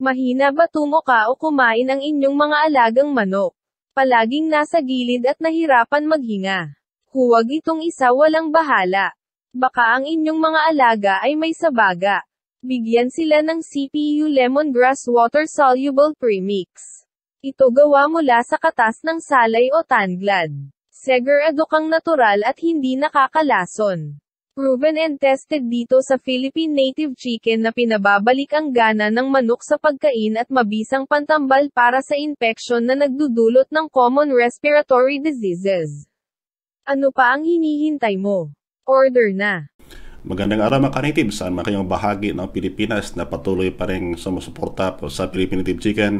Mahina ba tungo ka o kumain ang inyong mga alagang manok? Palaging nasa gilid at nahirapan maghinga. Huwag itong isa walang bahala. Baka ang inyong mga alaga ay may sabaga. Bigyan sila ng CPU Lemongrass Water Soluble Premix. Ito gawa mula sa katas ng salay o tanglad. Seger kang natural at hindi nakakalason. Proven and tested dito sa Philippine native chicken na pinababalik ang gana ng manok sa pagkain at mabisang pantambal para sa infection na nagdudulot ng common respiratory diseases. Ano pa ang hinihintay mo? Order na! Magandang araw mga kanitib sa mga bahagi ng Pilipinas na patuloy pa rin sumusuporta po sa Philippine Native Chicken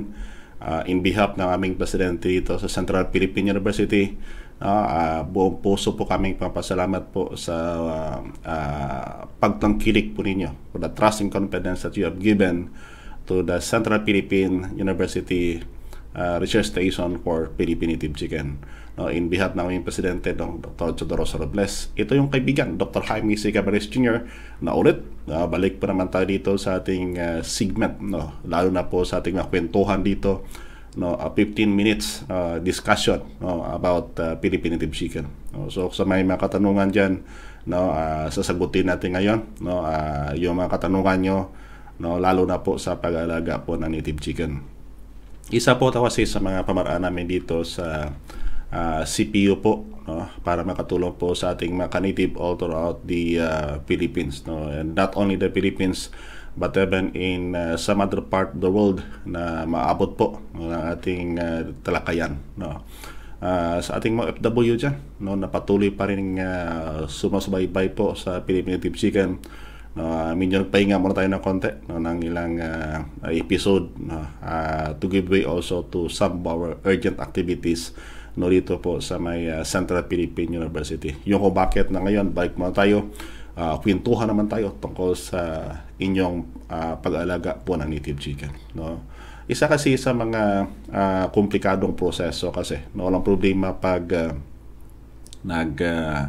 uh, in behalf ng aming presidente dito sa Central Philippine University Uh, buong puso po kaming papasalamat po sa uh, uh, pagtangkilik po ninyo for the trust and confidence that you have given to the Central Philippine University uh, Research Station for Philippine Native Chicken. No, in behalf ng aming presidente, ng Dr. Chodoro Robles, ito yung kaibigan, Dr. Jaime C. Cabarez Jr. na ulit, uh, balik po naman tayo dito sa ating uh, segment, no? lalo na po sa ating mga dito no, a 15 minutes uh, discussion no, about uh, Philippine native chicken. No, so sa may mga katanungan diyan, no, uh, sasagutin natin ngayon, no, uh, yung mga katanungan nyo, no, lalo na po sa pag-alaga po ng native chicken. Isa po ito sa mga pamaraan namin dito sa uh, CPU po no, para makatulong po sa ating mga native all throughout the uh, Philippines. No, and not only the Philippines, but even in uh, some other part of the world na maabot po ng ating uh, talakayan no uh, sa ating mga FW dyan no napatuloy pa rin uh, sumasubaybay po sa Philippine Native Chicken no uh, medyo nagpahinga muna tayo ng konti no, ng ilang uh, episode no uh, to give way also to some of our urgent activities no dito po sa may uh, Central Philippine University yung kung bakit na ngayon balik muna tayo uh, kwentuhan naman tayo tungkol sa inyong uh, ah, pag-alaga po ng native chicken. No? Isa kasi sa mga uh, komplikadong proseso kasi. No? Walang problema pag uh, nag uh,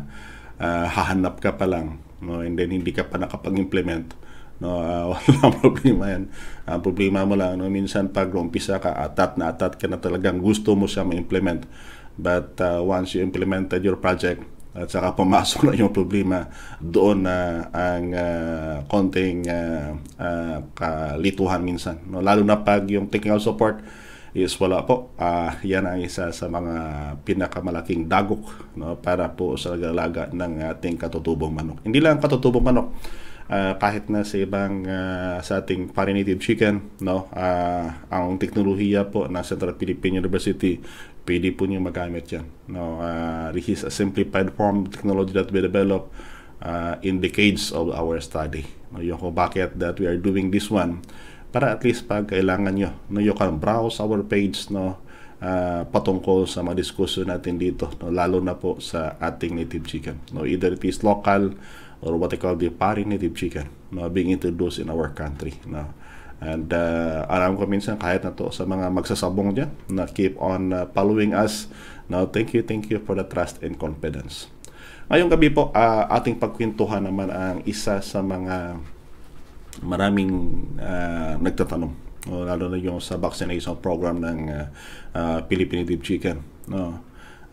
uh, hahanap ka pa lang no? and then hindi ka pa nakapag-implement. No, uh, wala problema yan. Ang uh, problema mo lang, no, minsan pag umpisa ka, atat na atat ka na talagang gusto mo siya ma-implement. But uh, once you implemented your project, at saka pumasok na yung problema doon na uh, ang uh, konting uh, uh, kalituhan minsan. No? Lalo na pag yung technical support is wala po. Uh, yan ang isa sa mga pinakamalaking dagok no? para po sa galaga ng ating katutubong manok. Hindi lang katutubong manok, uh, kahit na sa ibang uh, sa ating parinative chicken no uh, ang teknolohiya po na Central Philippine University pwede po niyo magamit yan. No, uh, this is a simplified form of technology that we develop uh, in decades of our study. No, yung kung bakit that we are doing this one para at least pag kailangan nyo, no, you can browse our page no, uh, patungkol sa mga diskusyon natin dito, no, lalo na po sa ating native chicken. No, either it is local or what I call the parent native chicken no, being introduced in our country. No. And uh, alam ko minsan kahit na to sa mga magsasabong dyan na keep on uh, following us. Now, thank you, thank you for the trust and confidence. Ngayong gabi po, uh, ating pagkwintuhan naman ang isa sa mga maraming uh, nagtatanong. No, lalo na yung sa vaccination program ng uh, uh, Philippine Native Chicken. No.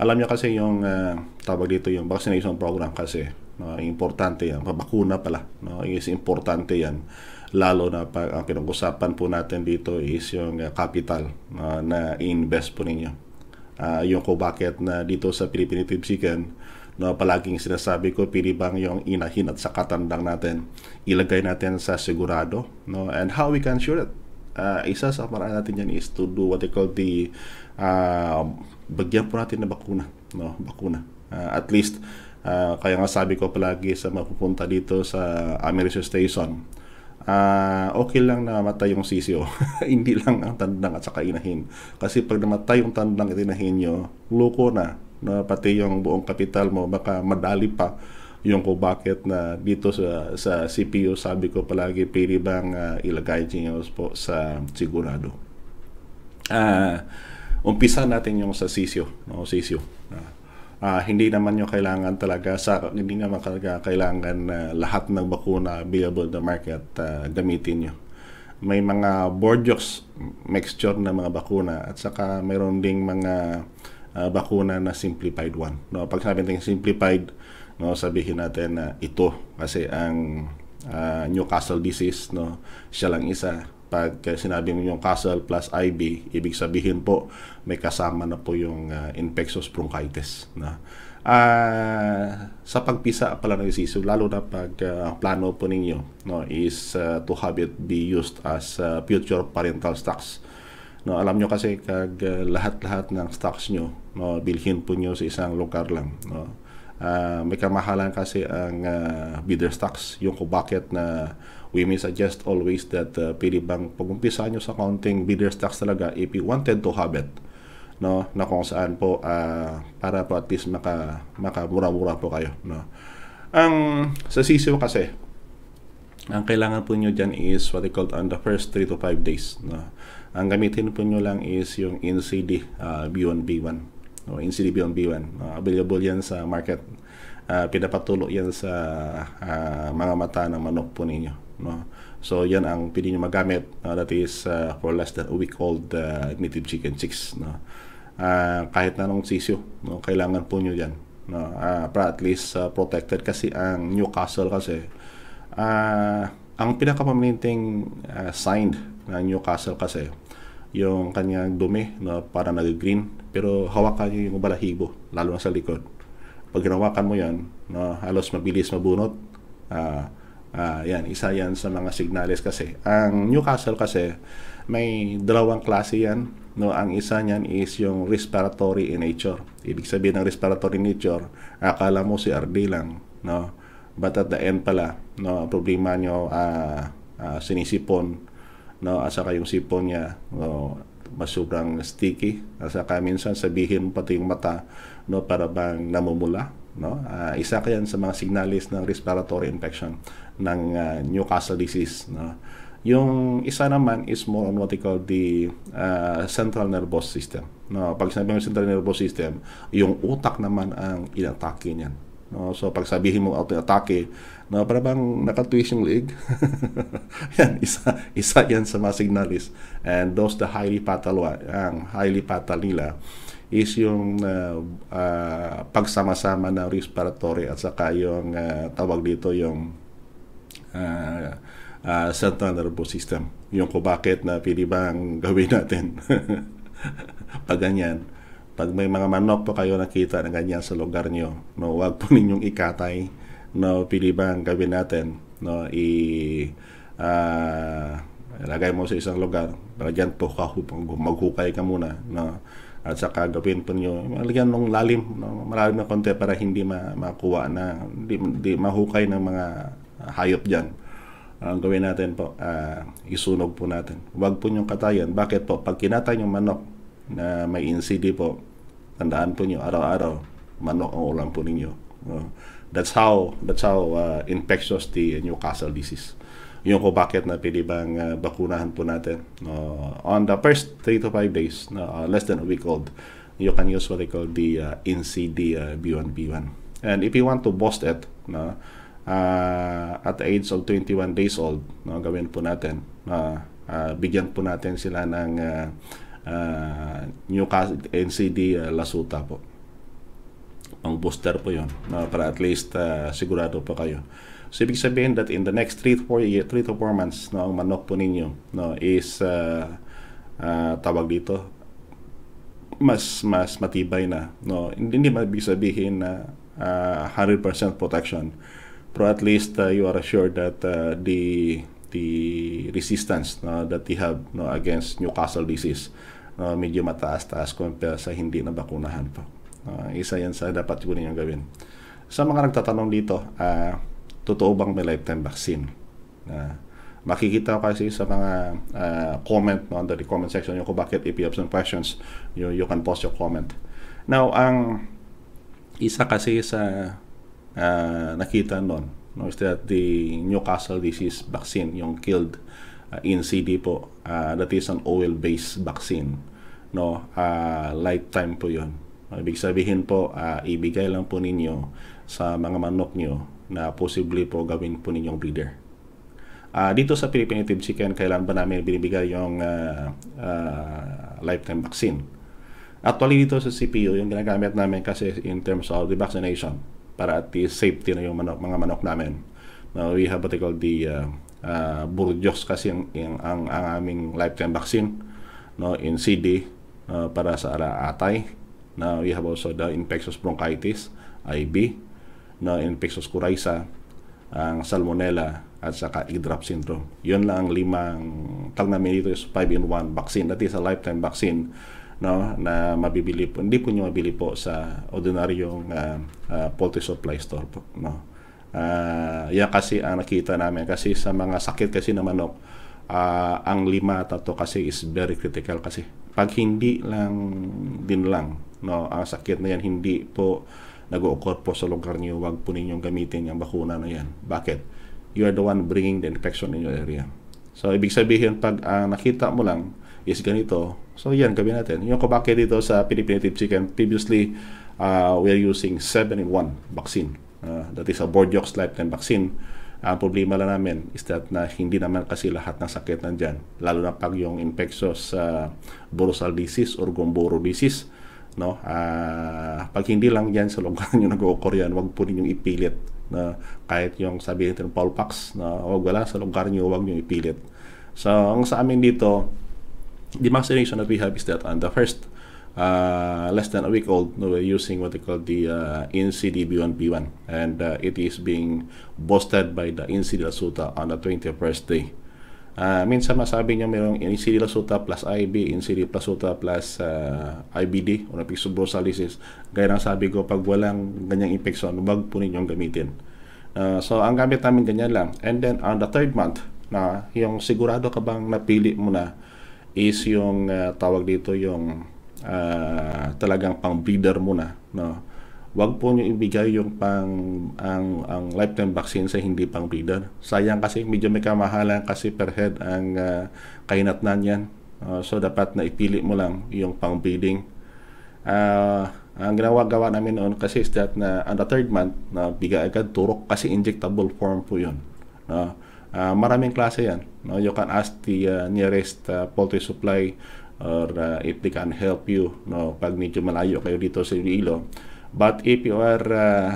Alam niyo kasi yung uh, tawag dito yung vaccination program kasi no, importante yan. Pabakuna pala. No, is importante yan lalo na pag ang pinag-usapan po natin dito is yung uh, capital uh, na invest po ninyo. Uh, yung ko bakit na dito sa Philippine Native Chicken, no, palaging sinasabi ko, pili bang yung inahin at sa katandang natin, ilagay natin sa sigurado. No? And how we can sure it? Uh, isa sa paraan natin yan is to do what they call the uh, bagyan po natin na bakuna. No? bakuna. Uh, at least, uh, kaya nga sabi ko palagi sa mapupunta dito sa Ameresio Station, uh, okay lang na matay yung sisyo. Oh. Hindi lang ang tandang at saka inahin. Kasi pag namatay yung tandang at inahin nyo, loko na. na pati yung buong kapital mo, baka madali pa yung kung bakit na dito sa, sa CPU sabi ko palagi pili bang uh, ah, ilagay niyo po sa sigurado. Ah, uh, umpisa natin yung sa sisyo, no, sisyo. Uh, uh, hindi naman nyo kailangan talaga sa hindi naman talaga kailangan uh, lahat ng bakuna available the market uh, gamitin nyo may mga Borjox mixture na mga bakuna at saka mayroon ding mga uh, bakuna na simplified one no pag sabi natin simplified no sabihin natin na uh, ito kasi ang uh, Newcastle disease no siya lang isa pag sinabi mo yung Castle plus IB, ibig sabihin po may kasama na po yung uh, infectious bronchitis na uh, sa pagpisa pala ng sisiw lalo na pag uh, plano po ninyo no is uh, to have it be used as uh, future parental stocks. No, alam nyo kasi kag uh, lahat-lahat ng stocks nyo, no, bilhin po nyo sa isang lugar lang, no. Uh, may kamahalan kasi ang uh, bidder stocks, yung kung bakit na uh, We may suggest always that uh, pili bang pag-umpisa nyo sa counting bidder stocks talaga if you wanted to have it no na kung saan po uh, para po at least maka makamura-mura po kayo no ang sa sisiw kasi ang kailangan po niyo diyan is what they called on the first 3 to 5 days no ang gamitin po niyo lang is yung NCD uh, B1B1 no NCD B1B1 uh, available yan sa market uh, pinapatulo yan sa uh, mga mata ng manok po ninyo No? So, yan ang pwede nyo magamit. No? That is uh, for less than a week old uh, native chicken chicks. No? Uh, kahit na nung sisyo, no? kailangan po niyo yan. No? Uh, para at least uh, protected kasi ang Newcastle kasi uh, ang pinakapaminting uh, signed ng Newcastle kasi yung kanyang dumi no, para nag-green pero hawakan niyo yung balahibo lalo na sa likod pag ginawakan mo yan no, halos mabilis mabunot uh, Uh, yan, isa yan sa mga signalis kasi. Ang Newcastle kasi, may dalawang klase yan. No, ang isa niyan is yung respiratory in nature. Ibig sabihin ng respiratory nature, akala mo si RD lang, no? But at the end pala, no, problema nyo uh, uh, sinisipon, no? Asa kayong sipon niya, no? mas sticky. Asa ka minsan sabihin pati yung mata, no? Para bang namumula, no? Uh, isa ka sa mga signalis ng respiratory infection ng uh, Newcastle disease, no? Yung isa naman is more on what they call the uh, central nervous system. No, pag sinabi mo central nervous system, yung utak naman ang inatake niyan. No, so pag sabihin mo auto atake, no, para bang nakatwist yung leeg. yan isa isa yan sa mga signalis. And those the highly fatal one, ang highly fatal nila is yung uh, uh, pagsama-sama ng respiratory at saka yung uh, tawag dito yung uh, uh, central nervous system. Yung kung bakit na pili bang gawin natin. pag ganyan, pag may mga manok po kayo nakita na ganyan sa lugar nyo, no, wag po ninyong ikatay. No, pili bang gawin natin. No, i uh, lagay mo sa isang lugar. para Lagyan po ka, maghukay ka muna. No, at saka gawin po niyo malagyan ng lalim no? malalim na konti para hindi ma- makuha na hindi, hindi mahukay ng mga hayop diyan ang gawin natin po uh, isunog po natin wag po niyo katayan bakit po pag kinatay yung manok na may insidi po tandaan po niyo araw-araw manok ang ulam po ninyo no? that's how that's how uh, infectious the Newcastle disease yung kung bakit na pilibang uh, bakunahan po natin. Uh, on the first 3 to 5 days, uh, less than a week old, you can use what they call the uh, ah, NCD uh, B1B1. And if you want to boost it, na uh, at the age of 21 days old, no, gawin po natin, uh, uh, bigyan po natin sila ng uh, uh, new NCD uh, Lasuta po. ang booster po yon no, para at least uh, sigurado po kayo. So, ibig sabihin that in the next 3 to 4, 3 to 4 months, no, ang manok po ninyo no, is, uh, uh, tawag dito, mas mas matibay na no hindi mabig sabihin na uh, 100% protection pero at least uh, you are assured that uh, the the resistance no, that you have no against Newcastle disease no, medyo mataas-taas compare sa hindi na bakunahan pa. Uh, isa yan sa dapat ko ninyong gawin. Sa mga nagtatanong dito, uh, totoo bang may lifetime vaccine? Na uh, makikita ko kasi sa mga uh, comment no, under the comment section yung kung bakit if you have some questions, you, you can post your comment. Now, ang isa kasi sa uh, nakita noon no, is that the Newcastle disease vaccine, yung killed uh, in CD po, uh, that is an oil-based vaccine. No, uh, lifetime po yun. Ibig sabihin po, uh, ibigay lang po ninyo sa mga manok nyo na possibly po gawin po ninyong breeder. Uh, dito sa Philippine Native Chicken, kailan ba namin binibigay yung uh, uh, lifetime vaccine? Actually dito sa CPU, yung ginagamit namin kasi in terms of the vaccination para at least safety na yung manok, mga manok namin. Now, we have what they call the uh, uh, Burjos kasi yung, yung, ang, ang aming lifetime vaccine no, in CD uh, para sa alaatay. Now, we have also the infectious bronchitis, IB, na infectious coryza, ang salmonella, at saka e drop syndrome. Yun lang ang limang tag namin dito is 5 in 1 vaccine. That is a lifetime vaccine no na mabibili po hindi po niyo mabili po sa ordinaryong uh, uh, poultry supply store po no uh, yan kasi ang nakita namin kasi sa mga sakit kasi na manok uh, ang lima tato kasi is very critical kasi pag hindi lang din lang no ang sakit na yan hindi po nag-occur po sa lugar niyo, wag po ninyong gamitin yung bakuna na yan. Bakit? You are the one bringing the infection in your area. So, ibig sabihin, pag uh, nakita mo lang is ganito, so yan, gabi natin. Yung kabake dito sa Philippine Native Chicken, previously, uh, we are using 7-in-1 vaccine. Uh, that is a Bordeaux lifetime vaccine. Ang problema lang namin is that na hindi naman kasi lahat ng sakit nandyan. Lalo na pag yung infectious uh, Borusal disease or Gomboro disease no? Uh, pag hindi lang yan sa lugar nyo nag-occur yan, wag po ninyong ipilit na kahit yung sabihin ng Paul Pax na wag wala sa lugar nyo, wag nyo ipilit. So, ang sa amin dito, the vaccination that we have is that on uh, the first uh, less than a week old, no, we're using what they call the uh, NCDB1B1 and uh, it is being boosted by the NCD Lasuta on the 21st day. Uh, minsan masabi niya mayroong NCD lasuta plus IB, NCD plus suta plus uh, ah, IBD o napixobrosalysis. Gaya ng sabi ko, pag walang ganyang infection, wag po ninyong gamitin. Uh, so, ang gamit namin ganyan lang. And then, on the third month, na yung sigurado ka bang napili mo na is yung uh, tawag dito yung uh, talagang pang breeder mo na. No? wag po niyo ibigay yung pang ang ang lifetime vaccine sa hindi pang breeder. Sayang kasi medyo may kamahalan kasi per head ang uh, kainatnan yan. Uh, ah, so dapat na ipili mo lang yung pang breeding. Uh, ang ginawa gawa namin noon kasi is that na on the third month na uh, bigay agad turok kasi injectable form po yun. No? Uh, maraming klase yan. No? You can ask the uh, nearest uh, poultry supply or uh, if they can help you no pag medyo malayo kayo dito sa Iloilo But if you are uh,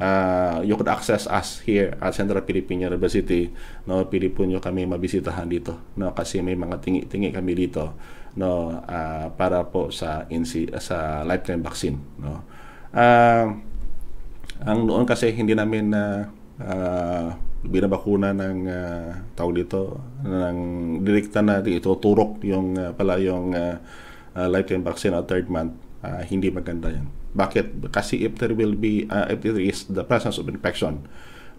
uh, you could access us here at Central Philippine University. No, pili po nyo kami mabisitahan dito. No, kasi may mga tingi-tingi kami dito no uh, para po sa NC sa lifetime vaccine, no. Uh, ang noon kasi hindi namin na uh, uh, binabakuna ng uh, tao dito ng direkta na turok yung uh, pala yung uh, uh, lifetime vaccine at third month uh, hindi maganda yan bakit? Kasi if there will be, uh, if there is the presence of infection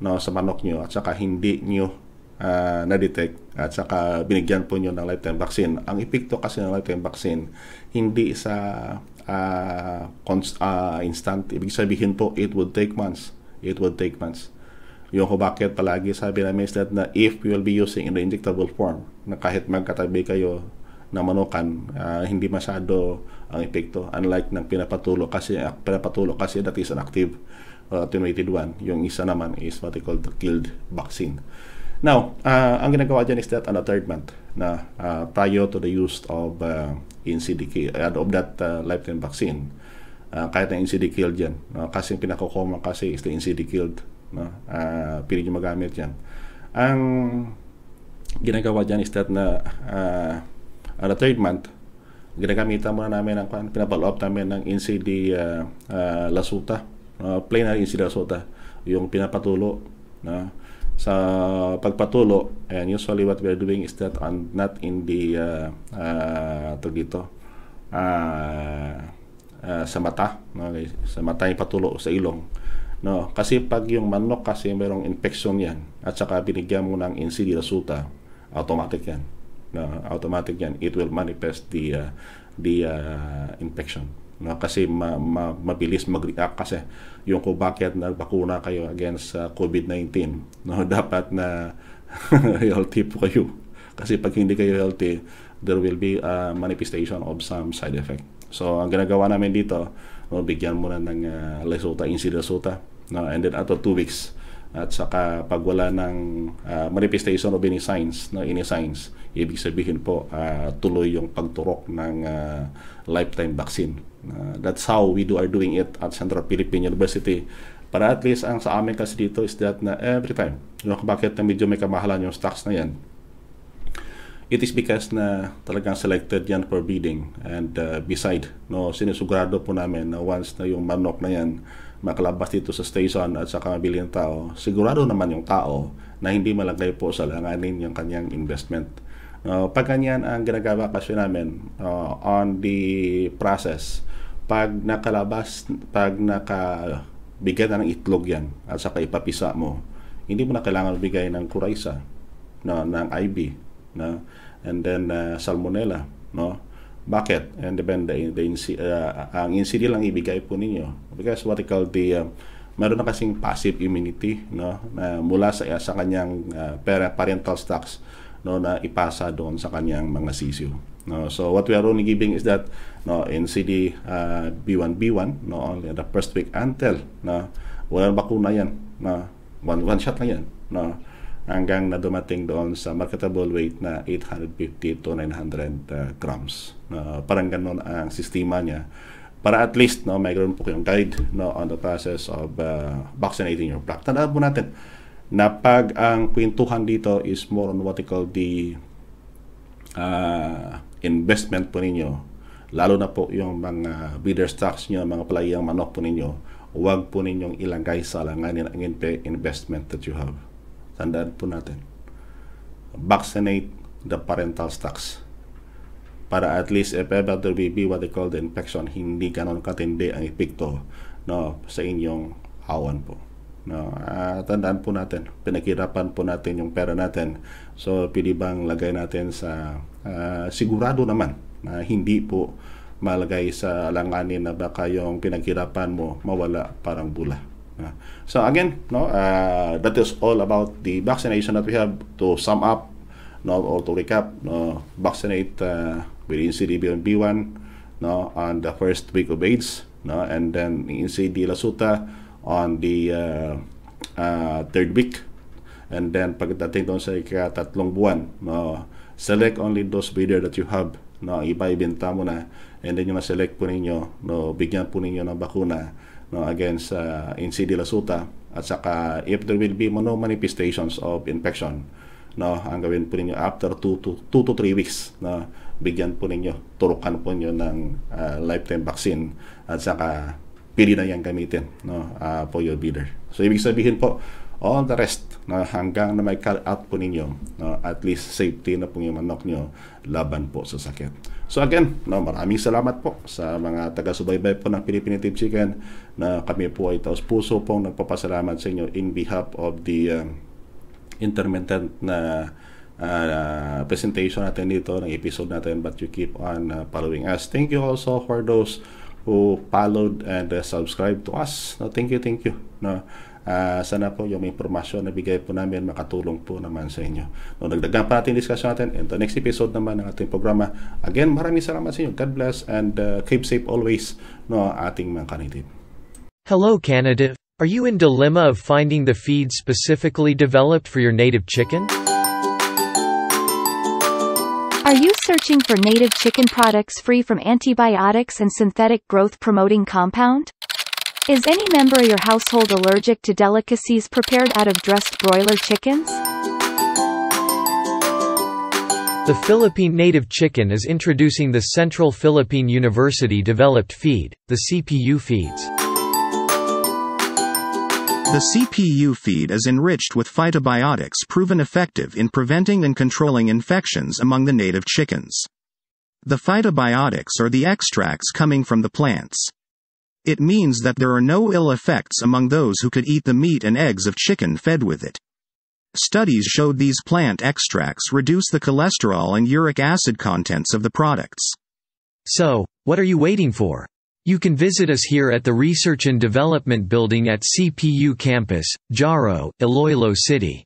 no, sa manok niyo at saka hindi niyo uh, na-detect at saka binigyan po niyo ng lifetime vaccine. Ang epekto kasi ng lifetime vaccine, hindi sa uh, cons- uh, instant. Ibig sabihin po, it would take months. It would take months. Yung kung bakit palagi sabi namin is that na if you will be using in the injectable form, na kahit magkatabi kayo ng manukan uh, hindi masyado ang epekto unlike ng pinapatulo kasi ah, pinapatulo kasi that is an active uh, attenuated one yung isa naman is what they call the killed vaccine now uh, ang ginagawa dyan is that ano third month na uh, prior to the use of uh, NCDK uh, of that uh, lifetime vaccine uh, kahit na NCD killed yan no? kasi yung pinakukoma kasi is the NCD killed no? uh, pili nyo magamit yan ang ginagawa dyan is that na uh, Uh, the third month, ginagamitan muna namin ang kwan, pinapaloob namin ng NCD uh, uh, Lasuta, uh, plenary NCD Lasuta, yung pinapatulo na uh, sa pagpatulo and usually what we are doing is that on not in the uh, uh, to dito uh, uh, sa mata okay? sa mata yung patulo sa ilong no kasi pag yung manok kasi merong infection yan at saka binigyan mo ng NCD resulta automatic yan no, automatic yan. It will manifest the, uh, the uh, infection. No, kasi ma, ma, mabilis mag-react kasi yung ko bakit nagbakuna kayo against uh, COVID-19. No, dapat na healthy po kayo. Kasi pag hindi kayo healthy, there will be a manifestation of some side effect. So, ang ginagawa namin dito, no, bigyan muna ng uh, Lesota, Insidasota, no, and then after 2 weeks, at saka pag wala ng uh, manifestation of any signs no any signs ibig sabihin po uh, tuloy yung pagturok ng uh, lifetime vaccine uh, that's how we do are doing it at Central Philippine University para at least ang sa amin kasi dito is that na every time you know, bakit na medyo may kamahalan yung stocks na yan it is because na talagang selected yan for breeding and uh, beside no sinusugurado po namin na once na yung manok na yan makalabas dito sa station at sa kamabilyang tao, sigurado naman yung tao na hindi malagay po sa langanin yung kanyang investment. Uh, pag ganyan ang ginagawa kasi namin uh, on the process, pag nakalabas, pag nakabigyan na ng itlog yan at saka ipapisa mo, hindi mo na kailangan bigay ng kuraisa, no, ng IB, no, and then uh, salmonella, no, bakit? And then the, the, uh, ang insulin lang ibigay po ninyo. Because what I call the, um, meron na kasing passive immunity no, na mula sa, uh, sa kanyang uh, parental stocks no, na ipasa doon sa kanyang mga sisiyo. No, so what we are only giving is that no in uh, B1B1 no only the first week until no wala bakuna yan no one one shot lang yan no hanggang na dumating doon sa marketable weight na 850 to 900 uh, grams. Uh, parang ganun ang sistema niya para at least no mayroon po kayong guide no on the process of uh, vaccinating your flock. Tandaan po natin na pag ang kwentuhan dito is more on what you call the uh, investment po ninyo lalo na po yung mga breeder stocks niyo, mga palayang manok po ninyo, huwag po ninyong ilangay sa langanin ang investment that you have. Tandaan po natin. Vaccinate the parental stocks. Para at least if ever there will be what they call the infection, hindi ganon katindi ang epekto no, sa inyong awan po. No, uh, tandaan po natin, pinaghirapan po natin yung pera natin. So, pwede bang lagay natin sa uh, sigurado naman na hindi po malagay sa langanin na baka yung pinaghirapan mo mawala parang bula so again, no, uh, that is all about the vaccination that we have. To sum up, no, or to recap, no, vaccinate uh, with CDB and B1, no, on the first week of AIDS, no, and then in e CD Lasuta on the uh, uh, third week, and then pagdating doon sa ikatatlong buwan, no, select only those bidder that you have, no, iba ibenta mo na, and then yung na-select po ninyo, no, bigyan po ninyo ng bakuna, no, against uh, in CD Lasuta at saka if there will be no manifestations of infection no ang gawin po ninyo after 2 to 2 to 3 weeks na no, bigyan po ninyo turukan po niyo ng uh, lifetime vaccine at saka pili na yang gamitin no uh, for your bidder so ibig sabihin po all the rest na no, hanggang na may cut out po ninyo no, at least safety na po yung manok nyo laban po sa sakit So again, no, maraming salamat po sa mga taga-subaybay po ng Philippine Chicken na kami po ay taos puso pong nagpapasalamat sa inyo in behalf of the um, intermittent na uh, presentation natin dito ng episode natin but you keep on uh, following us. Thank you also for those who followed and uh, subscribed to us. No, thank you, thank you. No, Uh, sana po yung impormasyon na bigay po namin makatulong po naman sa inyo. No, nagdagan pa natin discussion natin in the next episode naman ng ating programa. Again, maraming salamat sa inyo. God bless and uh, keep safe always no, ating mga kanitib. Hello Canada! Are you in dilemma of finding the feed specifically developed for your native chicken? Are you searching for native chicken products free from antibiotics and synthetic growth promoting compound? Is any member of your household allergic to delicacies prepared out of dressed broiler chickens? The Philippine native chicken is introducing the Central Philippine University developed feed, the CPU feeds. The CPU feed is enriched with phytobiotics proven effective in preventing and controlling infections among the native chickens. The phytobiotics are the extracts coming from the plants. It means that there are no ill effects among those who could eat the meat and eggs of chicken fed with it. Studies showed these plant extracts reduce the cholesterol and uric acid contents of the products. So, what are you waiting for? You can visit us here at the Research and Development Building at CPU Campus, Jaro, Iloilo City.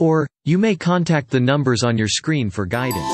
Or, you may contact the numbers on your screen for guidance.